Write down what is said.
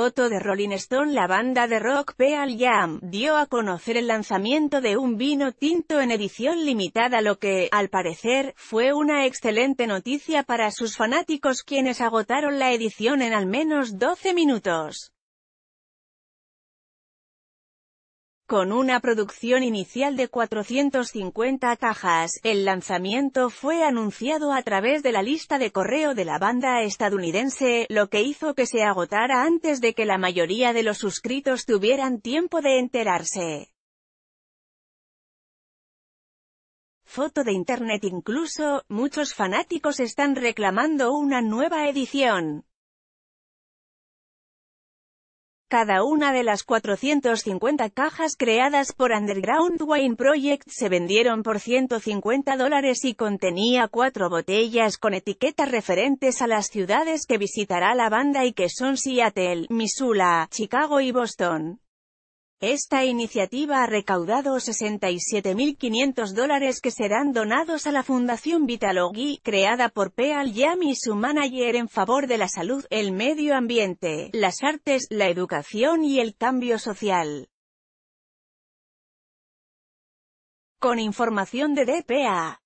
foto de Rolling Stone la banda de rock Pearl Jam, dio a conocer el lanzamiento de un vino tinto en edición limitada lo que, al parecer, fue una excelente noticia para sus fanáticos quienes agotaron la edición en al menos 12 minutos. Con una producción inicial de 450 cajas, el lanzamiento fue anunciado a través de la lista de correo de la banda estadounidense, lo que hizo que se agotara antes de que la mayoría de los suscritos tuvieran tiempo de enterarse. Foto de Internet incluso, muchos fanáticos están reclamando una nueva edición. Cada una de las 450 cajas creadas por Underground Wine Project se vendieron por 150 dólares y contenía cuatro botellas con etiquetas referentes a las ciudades que visitará la banda y que son Seattle, Missoula, Chicago y Boston. Esta iniciativa ha recaudado 67.500 dólares que serán donados a la Fundación Vitalogy, creada por Peal Yam y su manager en favor de la salud, el medio ambiente, las artes, la educación y el cambio social. Con información de DPA.